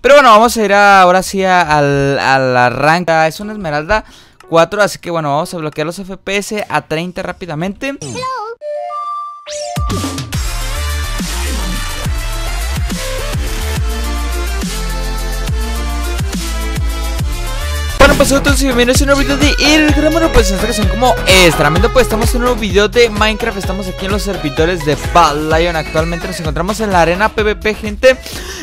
Pero bueno, vamos a ir ahora sí al, arranque arranca. Es una esmeralda 4, así que bueno, vamos a bloquear los FPS a 30 rápidamente. a todos? Bienvenidos a un nuevo video de El Gran pues en esta ocasión como es Pues estamos en un nuevo video de Minecraft Estamos aquí en los servidores de Bad Lion Actualmente nos encontramos en la arena PvP, gente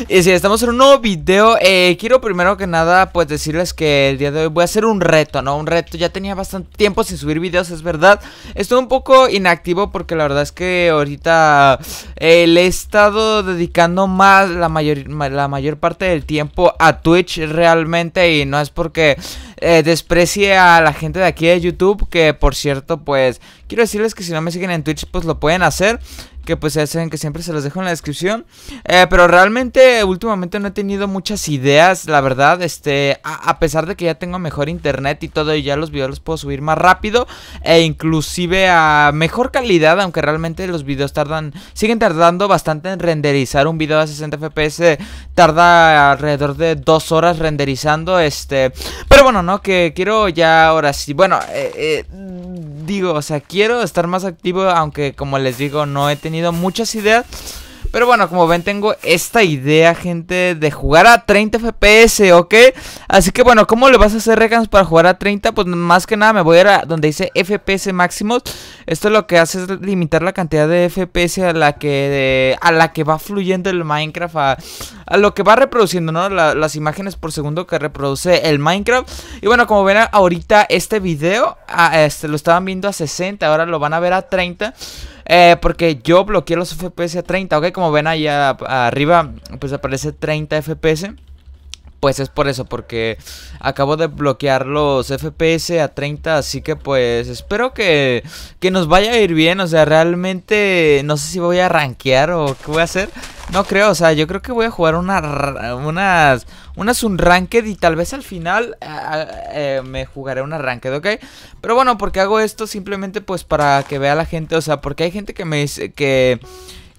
Y si estamos en un nuevo video eh, Quiero primero que nada pues decirles que el día de hoy voy a hacer un reto, ¿no? Un reto, ya tenía bastante tiempo sin subir videos, es verdad Estuve un poco inactivo porque la verdad es que ahorita eh, Le he estado dedicando más la mayor, la mayor parte del tiempo a Twitch realmente Y no es porque eh, desprecie a la gente de aquí de YouTube, que por cierto, pues Quiero decirles que si no me siguen en Twitch, pues lo pueden hacer. Que pues ya saben que siempre se los dejo en la descripción. Eh, pero realmente últimamente no he tenido muchas ideas, la verdad. Este, a, pesar de que ya tengo mejor internet y todo, y ya los videos los puedo subir más rápido. E inclusive a mejor calidad, aunque realmente los videos tardan, siguen tardando bastante en renderizar. Un video a 60 fps tarda alrededor de dos horas renderizando. Este, pero bueno, no, que quiero ya ahora sí. Bueno, eh, eh, digo, o sea, aquí quiero estar más activo, aunque como les digo, no he tenido muchas ideas. Pero bueno, como ven, tengo esta idea, gente, de jugar a 30 FPS, ¿ok? Así que bueno, ¿cómo le vas a hacer regans para jugar a 30? Pues más que nada me voy a ir a donde dice FPS máximos. Esto lo que hace es limitar la cantidad de FPS a la que, a la que va fluyendo el Minecraft, a, lo que va reproduciendo, ¿no? las imágenes por segundo que reproduce el Minecraft. Y bueno, como ven ahorita este video, ah, este, lo estaban viendo a 60, ahora lo van a ver a 30. Eh, porque yo bloqueé los FPS a 30, ¿ok? Como ven ahí arriba, pues aparece 30 FPS. Pues es por eso, porque acabo de bloquear los FPS a 30, así que pues espero que, que nos vaya a ir bien, o sea, realmente no sé si voy a rankear o qué voy a hacer, no creo, o sea, yo creo que voy a jugar unas unas un ranked y tal vez al final eh, eh, me jugaré un ranked, ¿ok? Pero bueno, porque hago esto simplemente pues para que vea la gente, o sea, porque hay gente que me dice que...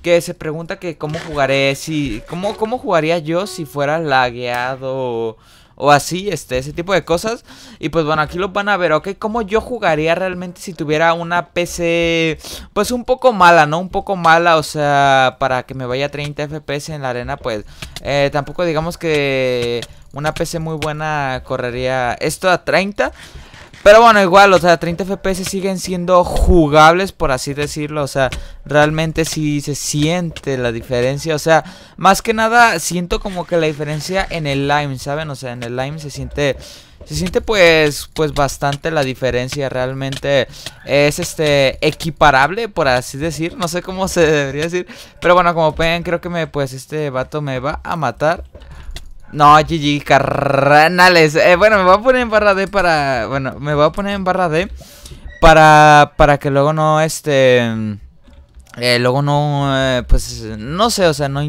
Que se pregunta que cómo jugaré, si... ¿Cómo, cómo jugaría yo si fuera lagueado o así, este, ese tipo de cosas. Y pues bueno, aquí lo van a ver, ¿ok? Cómo yo jugaría realmente si tuviera una PC, pues un poco mala, ¿no? Un poco mala, o sea, para que me vaya 30 FPS en la arena, pues eh, tampoco digamos que una PC muy buena correría esto a 30. Pero bueno, igual, o sea, 30 FPS siguen siendo jugables, por así decirlo. O sea, realmente sí se siente la diferencia. O sea, más que nada siento como que la diferencia en el Lime, ¿saben? O sea, en el Lime se siente... Se siente pues, pues bastante la diferencia, realmente es este equiparable, por así decir, no sé cómo se debería decir, pero bueno, como ven, creo que me pues este vato me va a matar. No, GG, carranales eh, bueno, me voy a poner en barra D para... Bueno, me voy a poner en barra D para, para que luego no, este... Eh, luego no, eh, pues, no sé, o sea, no,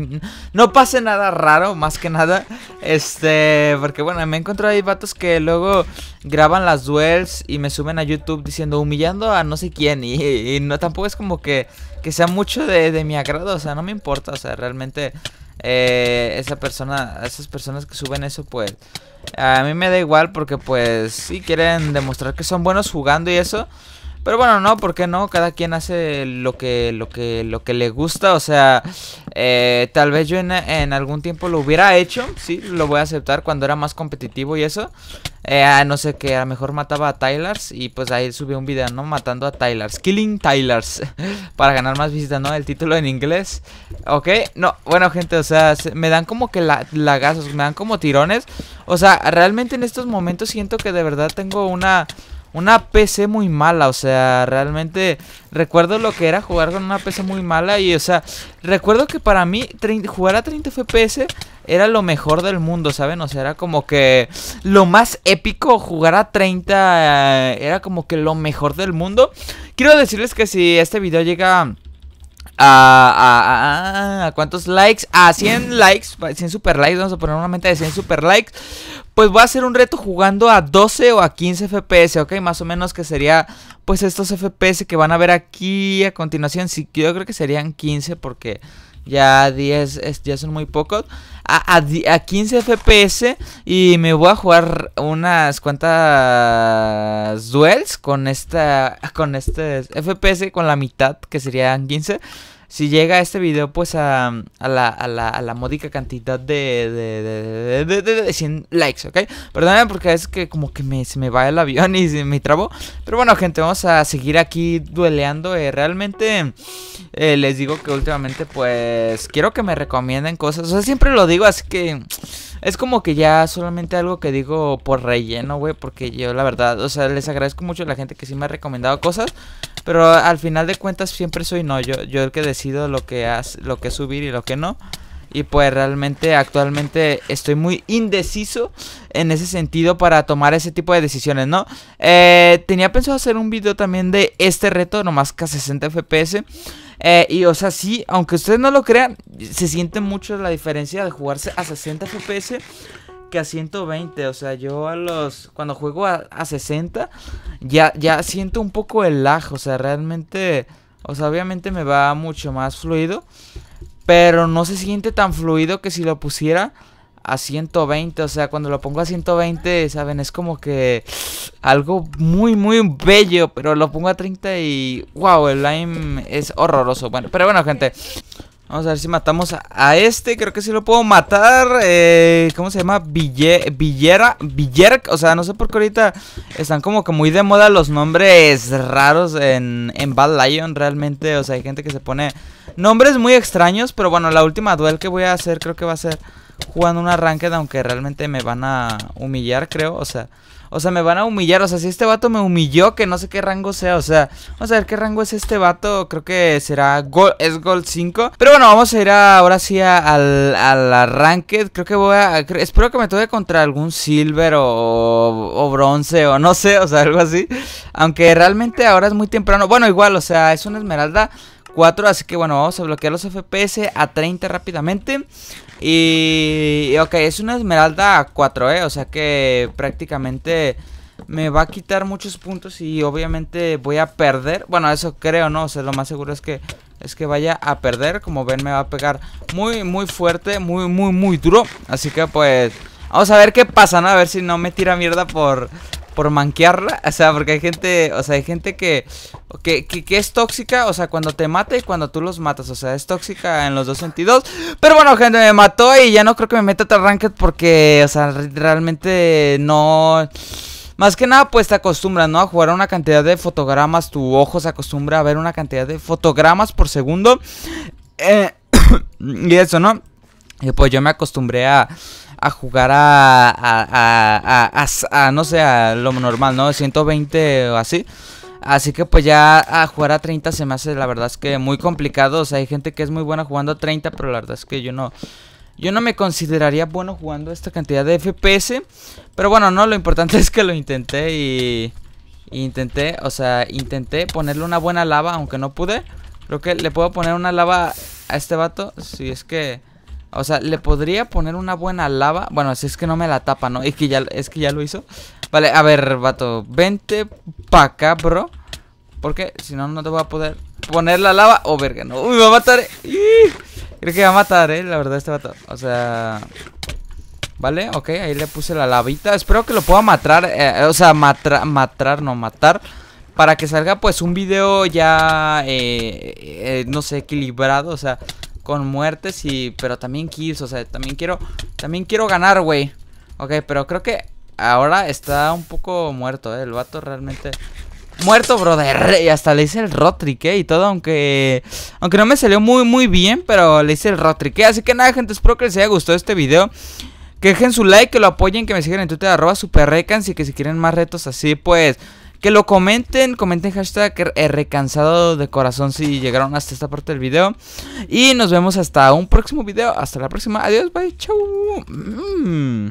no pase nada raro, más que nada. Este, porque bueno, me he encontrado ahí vatos que luego graban las duels y me suben a YouTube diciendo humillando a no sé quién. Y, no, tampoco es como que, que sea mucho de, de mi agrado, o sea, no me importa, o sea, realmente eh, esa persona, esas personas que suben eso, pues a mí me da igual porque pues si quieren demostrar que son buenos jugando y eso, pero bueno, no, ¿por qué no? Cada quien hace lo que, lo que, lo que le gusta. O sea, eh, tal vez yo en, algún tiempo lo hubiera hecho. Sí, lo voy a aceptar cuando era más competitivo y eso. Eh, no sé qué, a lo mejor mataba a Tylers Y pues ahí subí un video, ¿no? Matando a Tylers, Killing Tylers. Para ganar más visitas, ¿no? El título en inglés. Ok, no, bueno, gente, o sea, me dan como que la, lagazos, me dan como tirones. O sea, realmente en estos momentos siento que de verdad tengo una una PC muy mala, o sea, realmente recuerdo lo que era jugar con una PC muy mala y, o sea, recuerdo que para mí jugar a 30 FPS era lo mejor del mundo, ¿saben? O sea, era como que lo más épico, jugar a 30 eh, era como que lo mejor del mundo. Quiero decirles que si este video llega... A, a, a, a, cuántos likes, a 100 likes, 100 super likes, vamos a poner una meta de 100 super likes pues voy a ser un reto jugando a 12 o a 15 FPS, ¿ok? Más o menos que sería, pues estos FPS que van a ver aquí a continuación. Sí, yo creo que serían 15 porque ya 10 ya son muy pocos. A, 15 FPS y me voy a jugar unas cuantas duels con esta con este FPS con la mitad que serían 15 si llega este video pues a, la, a, la, a la módica cantidad de, 100 likes, ¿ok? Perdóname porque es que como que me, se me va el avión y se me trabo. Pero bueno, gente, vamos a seguir aquí dueleando. Eh, realmente eh, les digo que últimamente pues quiero que me recomienden cosas. O sea, siempre lo digo, así que... Es como que ya solamente algo que digo por relleno, güey, porque yo la verdad, o sea, les agradezco mucho a la gente que sí me ha recomendado cosas, pero al final de cuentas siempre soy no, yo, yo el que decido lo que, lo que subir y lo que no. Y pues realmente actualmente estoy muy indeciso en ese sentido para tomar ese tipo de decisiones, ¿no? Eh, tenía pensado hacer un video también de este reto, nomás que a 60 FPS. Eh, y o sea, sí, aunque ustedes no lo crean, se siente mucho la diferencia de jugarse a 60 FPS que a 120. O sea, yo a los. Cuando juego a, 60, ya, ya siento un poco el lag. O sea, realmente. O sea, obviamente me va mucho más fluido. Pero no se siente tan fluido que si lo pusiera a 120. O sea, cuando lo pongo a 120, ¿saben? Es como que algo muy, muy bello. Pero lo pongo a 30 y... ¡Wow! El lime es horroroso. Bueno, pero bueno, gente. Vamos a ver si matamos a, este. Creo que sí lo puedo matar. Eh, ¿Cómo se llama? Villera. Villerk. O sea, no sé por qué ahorita están como que muy de moda los nombres raros en, en Bad Lion realmente. O sea, hay gente que se pone nombres muy extraños. Pero bueno, la última duel que voy a hacer creo que va a ser jugando una ranked, aunque realmente me van a humillar, creo. O sea, o sea, me van a humillar. O sea, si este vato me humilló, que no sé qué rango sea. O sea, vamos a ver qué rango es este vato. Creo que será Gold, es Gold 5. Pero bueno, vamos a ir ahora sí al, al Arranque. Creo que voy a. Espero que me toque contra algún Silver o, o Bronce o no sé, o sea, algo así. Aunque realmente ahora es muy temprano. Bueno, igual, o sea, es una esmeralda. 4. Así que bueno, vamos a bloquear los FPS a 30 rápidamente. Y ok, es una esmeralda 4, ¿eh? O sea que prácticamente me va a quitar muchos puntos y obviamente voy a perder. Bueno, eso creo, ¿no? O sea, lo más seguro es que es que vaya a perder. Como ven, me va a pegar muy, muy fuerte, muy, muy, muy duro. Así que pues... Vamos a ver qué pasa, ¿no? A ver si no me tira mierda por, por manquearla. O sea, porque hay gente, o sea, hay gente que, que, que, es tóxica, o sea, cuando te mata y cuando tú los matas. O sea, es tóxica en los dos sentidos. Pero bueno, gente, me mató y ya no creo que me meta a ranked porque, o sea, realmente no... Más que nada, pues te acostumbras, ¿no? A jugar una cantidad de fotogramas. Tu ojo se acostumbra a ver una cantidad de fotogramas por segundo. Eh, y eso, ¿no? Y pues yo me acostumbré a a jugar a, a, a, a no sé, a lo normal, ¿no? 120 o así. Así que pues ya a jugar a 30 se me hace la verdad es que muy complicado. O sea, hay gente que es muy buena jugando a 30, pero la verdad es que yo no... Yo no me consideraría bueno jugando esta cantidad de FPS. Pero bueno, no, lo importante es que lo intenté y... Intenté, o sea, intenté ponerle una buena lava, aunque no pude. Creo que le puedo poner una lava a este vato. Si es que o sea, le podría poner una buena lava. Bueno, si es que no me la tapa, ¿no? Es que ya, es que ya lo hizo. Vale, a ver, vato. Vente pa' acá, bro. Porque si no, no te voy a poder poner la lava. Oh, verga, no. Uy, me va a matar. Eh. Creo que va a matar, eh. La verdad, este vato. O sea. Vale, ok, ahí le puse la lavita. Espero que lo pueda matar. Eh, o sea, matar, matar, no matar. Para que salga, pues, un video ya. Eh, no sé, equilibrado. O sea con muertes y... Pero también kills, o sea, también quiero... También quiero ganar, güey. Ok, pero creo que ahora está un poco muerto, ¿eh? El vato realmente... Muerto, brother. Y hasta le hice el rotrique eh, Y todo, aunque... Aunque no me salió muy, muy bien, pero le hice el rotrique. Eh. Así que nada, gente, espero que les haya gustado este video. Que dejen su like, que lo apoyen, que me sigan en Twitter, arroba superrecans y que si quieren más retos así, pues... Que lo comenten, comenten hashtag recansado de corazón si llegaron hasta esta parte del video. Y nos vemos hasta un próximo video. Hasta la próxima. Adiós, bye, chau. Mm.